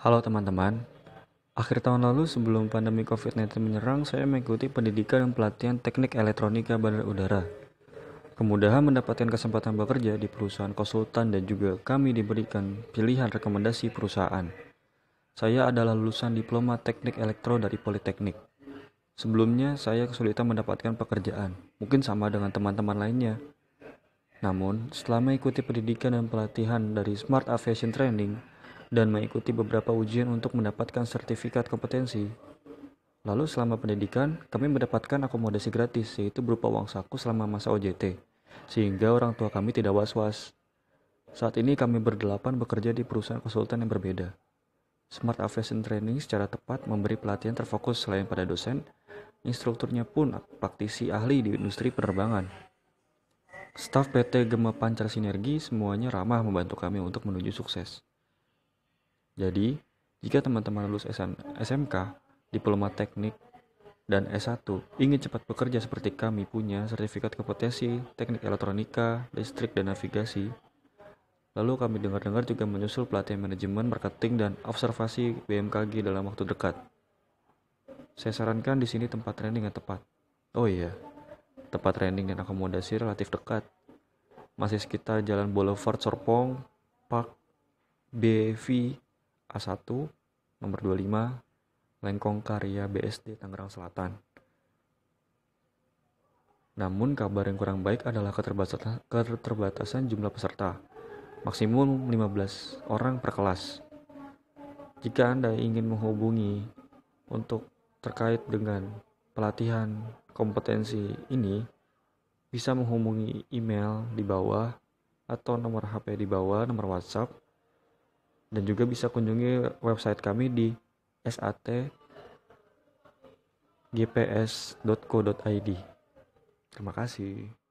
Halo teman-teman, akhir tahun lalu sebelum pandemi COVID-19 menyerang, saya mengikuti pendidikan dan pelatihan teknik elektronika bandar udara. Kemudahan mendapatkan kesempatan bekerja di perusahaan konsultan dan juga kami diberikan pilihan rekomendasi perusahaan. Saya adalah lulusan diploma teknik elektro dari Politeknik. Sebelumnya, saya kesulitan mendapatkan pekerjaan, mungkin sama dengan teman-teman lainnya. Namun, setelah mengikuti pendidikan dan pelatihan dari Smart Aviation Training, dan mengikuti beberapa ujian untuk mendapatkan sertifikat kompetensi. Lalu selama pendidikan, kami mendapatkan akomodasi gratis, yaitu berupa uang saku selama masa OJT, sehingga orang tua kami tidak was-was. Saat ini kami berdelapan bekerja di perusahaan konsultan yang berbeda. Smart Aviation Training secara tepat memberi pelatihan terfokus selain pada dosen, instrukturnya pun praktisi ahli di industri penerbangan. Staf PT Gema Pancar Sinergi semuanya ramah membantu kami untuk menuju sukses. Jadi, jika teman-teman lulus SN, SMK, diploma teknik, dan S1 ingin cepat bekerja seperti kami punya sertifikat kompetensi, teknik elektronika, listrik, dan navigasi, Lalu kami dengar-dengar juga menyusul pelatihan manajemen, marketing, dan observasi BMKG dalam waktu dekat. Saya sarankan di sini tempat training yang tepat. Oh iya, tempat training dan akomodasi relatif dekat. Masih sekitar Jalan Boulevard Serpong, Park BV, A1 nomor 25 Lengkong Karya BSD Tangerang Selatan. Namun kabar yang kurang baik adalah keterbatasan, jumlah peserta, maksimum 15 orang per kelas. Jika Anda ingin menghubungi untuk terkait dengan pelatihan kompetensi ini, bisa menghubungi email di bawah atau nomor HP di bawah, nomor WhatsApp dan juga bisa kunjungi website kami di gps.co.id. Terima kasih.